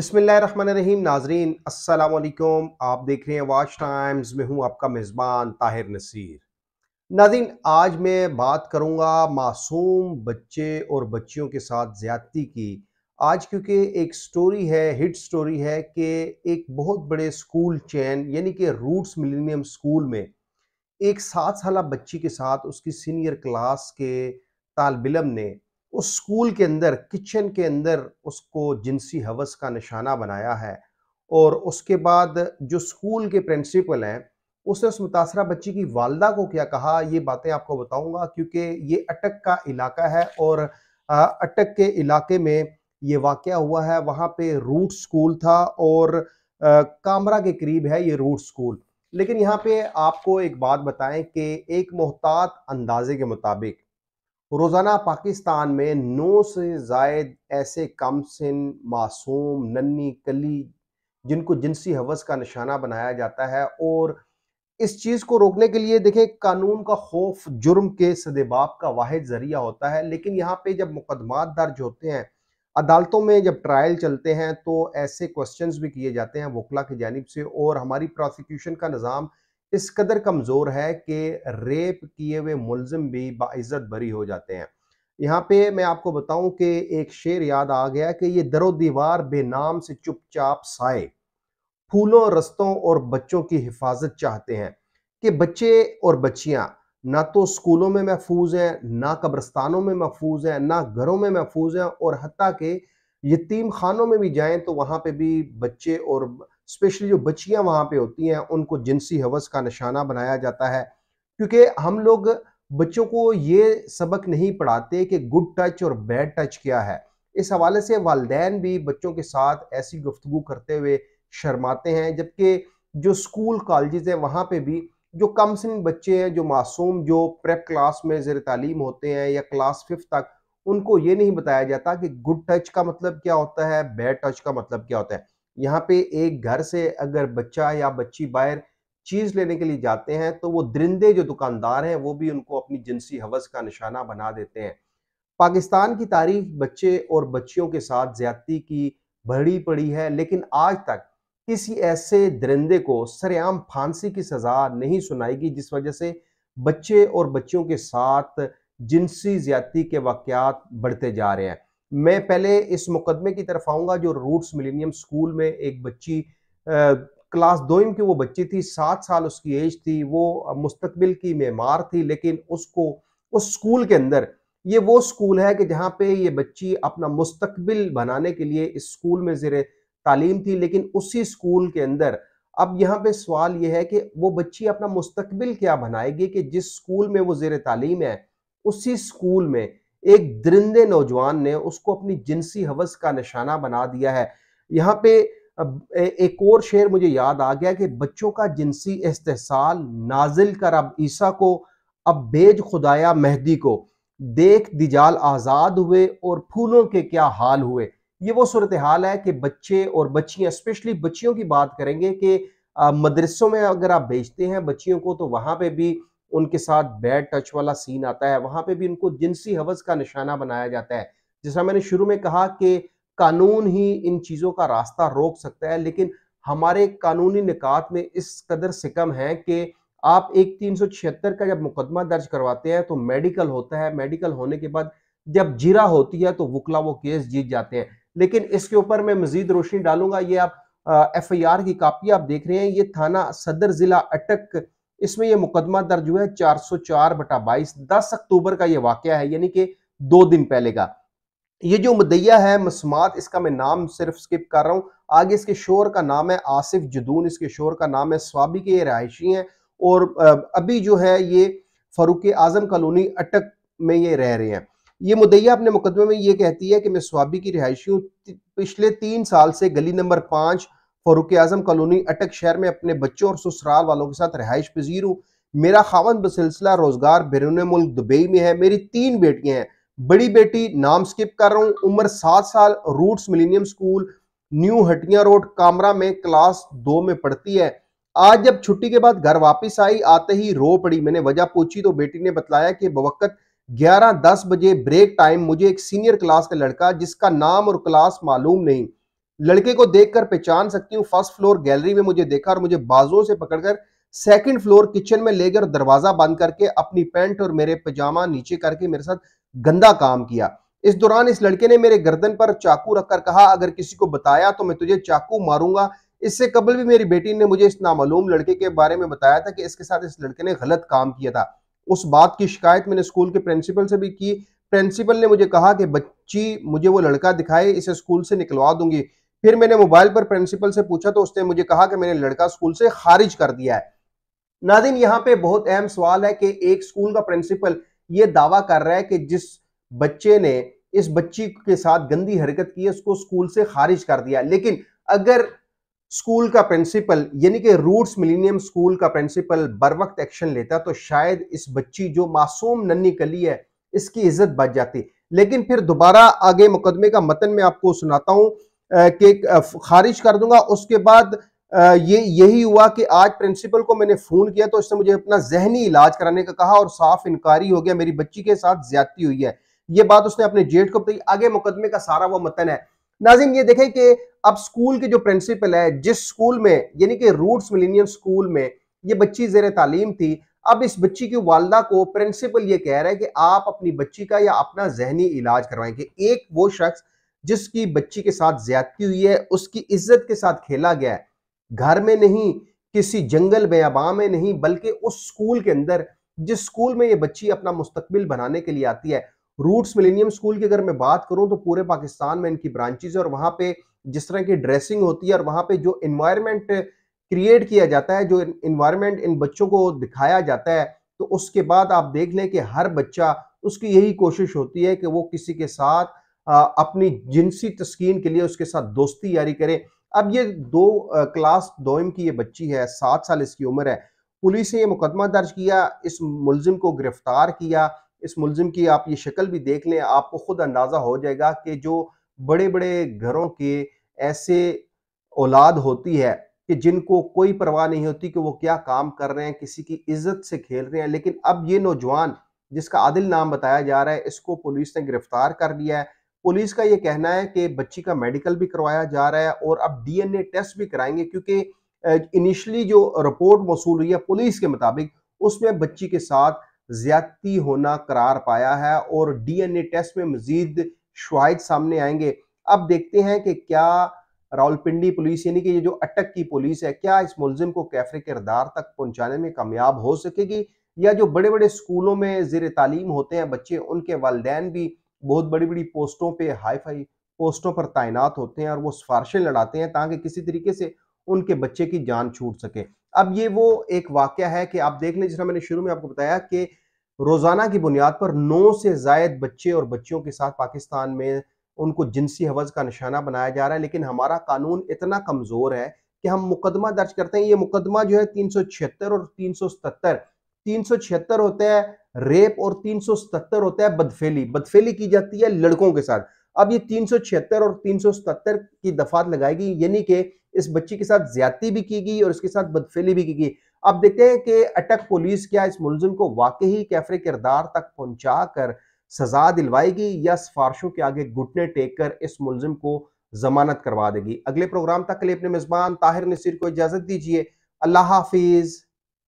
बिसमीम नाजरीन असलकुम आप देख रहे हैं वाच टाइम्स में हूँ आपका मेज़बान ताहिर नसीर नाजीन आज मैं बात करूँगा मासूम बच्चे और बच्चियों के साथ ज़्यादती की आज क्योंकि एक स्टोरी है हिट स्टोरी है कि एक बहुत बड़े स्कूल चैन यानी कि रूट्स मिलेनियम स्कूल में एक सात साल बच्ची के साथ उसकी सीनियर क्लास के तालब ने उस स्कूल के अंदर किचन के अंदर उसको जिनसी हवस का निशाना बनाया है और उसके बाद जो स्कूल के प्रिंसिपल हैं उसने उस मुतासरा बच्ची की वालदा को क्या कहा ये बातें आपको बताऊंगा क्योंकि ये अटक का इलाका है और अटक के इलाके में ये वाक़ हुआ है वहाँ पे रूट स्कूल था और कामरा के करीब है ये रूट स्कूल लेकिन यहाँ पे आपको एक बात बताएं कि एक मोहतात अंदाजे के मुताबिक रोज़ाना पाकिस्तान में नौ से जायद ऐसे कम सिन मासूम नन्नी कली जिनको जिनसी हवस का निशाना बनाया जाता है और इस चीज़ को रोकने के लिए देखें कानून का खौफ जुर्म के सदेबाप का वाद जरिया होता है लेकिन यहाँ पे जब मुकदमात दर्ज होते हैं अदालतों में जब ट्रायल चलते हैं तो ऐसे क्वेश्चंस भी किए जाते हैं वकला की जानब से और हमारी प्रोसिक्यूशन का निज़ाम इस कदर कमज़ोर है कि रेप किए हुए मुलजिम भी बाइजत बरी हो जाते हैं यहाँ पे मैं आपको बताऊं कि एक शेर याद आ गया कि ये दरो दीवार बेनाम से चुपचाप साए फूलों रस्तों और बच्चों की हिफाजत चाहते हैं कि बच्चे और बच्चियाँ ना तो स्कूलों में महफूज हैं ना कब्रस्तानों में महफूज हैं ना घरों में महफूज हैं और हती के यतीम खानों में भी जाएं तो वहाँ पे भी बच्चे और स्पेशली जो बच्चियां वहाँ पे होती हैं उनको जिनसी हवस का निशाना बनाया जाता है क्योंकि हम लोग बच्चों को ये सबक नहीं पढ़ाते कि गुड टच और बैड टच क्या है इस हवाले से वालदेन भी बच्चों के साथ ऐसी गुफ्तु करते हुए शर्माते हैं जबकि जो स्कूल कॉलेज हैं वहाँ पर भी जो कम सिन बच्चे हैं जो मासूम जो प्रेप क्लास में ज़र तालीम होते हैं या क्लास फिफ्थ तक उनको ये नहीं बताया जाता कि गुड टच का मतलब क्या होता है बैड टच का मतलब क्या होता है यहाँ पे एक घर से अगर बच्चा या बच्ची बाहर चीज लेने के लिए जाते हैं तो वो दरिंदे जो दुकानदार हैं वो भी उनको अपनी जिनसी हवस का निशाना बना देते हैं पाकिस्तान की तारीख बच्चे और बच्चियों के साथ ज्यादती की बड़ी पड़ी है लेकिन आज तक किसी ऐसे दरिंदे को सरेआम फांसी की सजा नहीं सुनाएगी जिस वजह से बच्चे और बच्चियों के साथ जिनसी ज्यादती के वाक़ बढ़ते जा रहे हैं मैं पहले इस मुकदमे की तरफ आऊँगा जो रूट्स मिलेनियम स्कूल में एक बच्ची आ, क्लास दो की वो बच्ची थी सात साल उसकी एज थी वो मुस्तबिल की मेमार थी लेकिन उसको उस स्कूल के अंदर ये वो स्कूल है कि जहाँ पे ये बच्ची अपना मुस्तबिल बनाने के लिए इस स्कूल में ज़र तालीम थी लेकिन उसी स्कूल के अंदर अब यहाँ पे सवाल ये है कि वो बच्ची अपना मुस्तबिल क्या बनाएगी कि जिस स्कूल में वो ज़ेर तालीम है उसी स्कूल में एक दरिंदे नौजवान ने उसको अपनी जिनसी हवस का निशाना बना दिया है यहाँ पे एक और शेर मुझे याद आ गया कि बच्चों का जिनसी इस्तेसाल नाजिल कर अब ईसा को अब बेज खुदाया मेहदी को देख दिजाल आज़ाद हुए और फूलों के क्या हाल हुए ये वो सूरत हाल है कि बच्चे और बच्चियाँ स्पेशली बच्चियों की बात करेंगे कि मदरसों में अगर आप भेजते हैं बच्चियों को तो वहाँ पे भी उनके साथ बैड टच वाला सीन आता है वहां पे भी उनको जिनसी हवस का निशाना बनाया जाता है जैसा मैंने शुरू में कहा कि कानून ही इन चीज़ों का रास्ता रोक सकता है लेकिन हमारे कानूनी निकात में इस कदर सिकम है कि आप एक तीन सौ छिहत्तर का जब मुकदमा दर्ज करवाते हैं तो मेडिकल होता है मेडिकल होने के बाद जब जीरा होती है तो वकला वो केस जीत जाते हैं लेकिन इसके ऊपर मैं मजीद रोशनी डालूंगा ये आप एफ आई आर की कापी आप देख रहे हैं ये थाना सदर जिला अटक इसमें यह मुकदमा दर्ज हुआ है चार सौ चार बटा बाईस दस अक्टूबर का यह वाक़ है यानी कि दो दिन पहले का ये जो मुदैया है मसमात इसका मैं नाम सिर्फ स्किप कर रहा हूँ आगे इसके शोर का नाम है आसिफ जदून इसके शोर का नाम है स्वाबी के ये रहायशी हैं और अभी जो है ये फरूक आजम कॉलोनी अटक में ये रह रहे हैं ये मुदैया अपने मुकदमे में ये कहती है कि मैं स्वाबी की रिहायशी हूँ पिछले तीन साल से गली नंबर पाँच फारूक आजम कॉलोनी अटक शहर में अपने बच्चों और ससुराल वालों के साथ रहायश पजीर हूँ मेरा खावन बसिलसिला रोजगार बैरून मुल्क दुबई में है मेरी तीन बेटियां हैं बड़ी बेटी नाम स्किप कर रहा हूँ उम्र सात साल roots millennium school new Hatia road कामरा में क्लास दो में पढ़ती है आज जब छुट्टी के बाद घर वापस आई आते ही रो पड़ी मैंने वजह पूछी तो बेटी ने बताया कि बवक्त 11-10 बजे ब्रेक टाइम मुझे एक सीनियर क्लास का लड़का जिसका नाम और क्लास मालूम नहीं लड़के को देखकर पहचान सकती हूँ फर्स्ट फ्लोर गैलरी में मुझे देखा और मुझे बाजों से पकड़कर सेकंड फ्लोर किचन में लेकर दरवाजा बंद करके अपनी पैंट और मेरे पजामा नीचे करके मेरे साथ गंदा काम किया इस दौरान इस लड़के ने मेरे गर्दन पर चाकू रखकर कहा अगर किसी को बताया तो मैं तुझे चाकू मारूंगा इससे कबल भी मेरी बेटी ने मुझे इस नामालूम लड़के के बारे में बताया था कि इसके साथ इस लड़के ने गलत काम किया था उस बात की शिकायत मैंने स्कूल के प्रिंसिपल से भी की प्रिंसिपल ने मुझे कहा कि बच्ची मुझे वो लड़का दिखाए इसे स्कूल से निकलवा दूंगी फिर मैंने मोबाइल पर प्रिंसिपल से पूछा तो उसने मुझे कहा कि मैंने लड़का स्कूल से खारिज कर दिया है नादिन यहाँ पे बहुत अहम सवाल है कि एक स्कूल का प्रिंसिपल ये दावा कर रहा है कि जिस बच्चे ने इस बच्ची के साथ गंदी हरकत की है उसको स्कूल से खारिज कर दिया लेकिन अगर स्कूल का प्रिंसिपल यानी कि रूट्स मिलीनियम स्कूल का प्रिंसिपल बर वक्त एक्शन लेता तो शायद इस बच्ची जो मासूम नन्नी कली है इसकी इज्जत बच जाती लेकिन फिर दोबारा आगे मुकदमे का मतन में आपको सुनाता हूं के खारिज कर दूंगा उसके बाद ये यही हुआ कि आज प्रिंसिपल को मैंने फ़ोन किया तो उसने मुझे अपना जहनी इलाज कराने का कहा और साफ इनकारी हो गया मेरी बच्ची के साथ ज्यादती हुई है ये बात उसने अपने जेठ को बताई आगे मुकदमे का सारा वो मतन है नाजिन ये देखें कि अब स्कूल के जो प्रिंसिपल है जिस स्कूल में यानी कि रूट्स मिलीनियम स्कूल में ये बच्ची जेर तालीम थी अब इस बच्ची की वालदा को प्रिंसिपल ये कह रहा है कि आप अपनी बच्ची का या अपना जहनी इलाज करवाएंगे एक वो शख्स जिसकी बच्ची के साथ ज्यादती हुई है उसकी इज्जत के साथ खेला गया है घर में नहीं किसी जंगल बेआबा में नहीं बल्कि उस स्कूल के अंदर जिस स्कूल में ये बच्ची अपना मुस्तकबिल बनाने के लिए आती है रूट्स मिलेनियम स्कूल की अगर मैं बात करूं तो पूरे पाकिस्तान में इनकी ब्रांचेज और वहां पे जिस तरह की ड्रेसिंग होती है और वहां पे जो इन्वायरमेंट क्रिएट किया जाता है जो इन्वायरमेंट इन बच्चों को दिखाया जाता है तो उसके बाद आप देख लें कि हर बच्चा उसकी यही कोशिश होती है कि वो किसी के साथ अपनी जिनसी तस्किन के लिए उसके साथ दोस्ती यारी करें अब ये दो क्लास दोम की ये बच्ची है सात साल इसकी उम्र है पुलिस ने ये मुकदमा दर्ज किया इस मुलजिम को गिरफ्तार किया इस मुलजिम की आप ये शक्ल भी देख लें आपको खुद अंदाज़ा हो जाएगा कि जो बड़े बड़े घरों के ऐसे औलाद होती है कि जिनको कोई परवाह नहीं होती कि वो क्या काम कर रहे हैं किसी की इज्जत से खेल रहे हैं लेकिन अब ये नौजवान जिसका आदिल नाम बताया जा रहा है इसको पुलिस ने गिरफ्तार कर लिया है पुलिस का ये कहना है कि बच्ची का मेडिकल भी करवाया जा रहा है और अब डीएनए टेस्ट भी कराएंगे क्योंकि इनिशली जो रिपोर्ट मौसू हुई है पुलिस के मुताबिक उसमें बच्ची के साथ ज्यादती होना करार पाया है और डीएनए टेस्ट में मजीद शवाहद सामने आएंगे अब देखते हैं कि क्या रावलपिंडी पुलिस यानी कि ये जो अटक की पुलिस है क्या इस मुलजिम को कैफरे किरदार तक पहुंचाने में कामयाब हो सकेगी या जो बड़े बड़े स्कूलों में जेर तालीम होते हैं बच्चे उनके वालदेन भी बहुत बड़ी बड़ी पोस्टों पे हाई फाई पोस्टों पर तैनात होते हैं और वो सिफारशें लड़ाते हैं ताकि किसी तरीके से उनके बच्चे की जान छूट सके अब ये वो एक वाक्य है कि आप देख लें जिस मैंने शुरू में आपको बताया कि रोज़ाना की बुनियाद पर नौ से जायद बच्चे और बच्चियों के साथ पाकिस्तान में उनको जिनसी हवज़ का निशाना बनाया जा रहा है लेकिन हमारा कानून इतना कमज़ोर है कि हम मुकदमा दर्ज करते हैं ये मुकदमा जो है तीन और तीन सौ छिहत्तर होते हैं रेप और 377 होता है बदफेली बदफेली की जाती है लड़कों के साथ अब ये 376 और 377 की दफात लगाएगी यानी कि इस बच्ची के साथ ज्यादा भी की गई और इसके साथ बदफेली भी की गई अब देखते हैं कि अटक पुलिस क्या इस मुलजिम को वाकई कैफरे किरदार तक पहुंचा कर सजा दिलवाएगी या सिफारशों के आगे घुटने टेक कर इस मुलजिम को जमानत करवा देगी अगले प्रोग्राम तक के लिए अपने मेजबान ताहिर नसीर को इजाजत दीजिए अल्लाह हाफिज़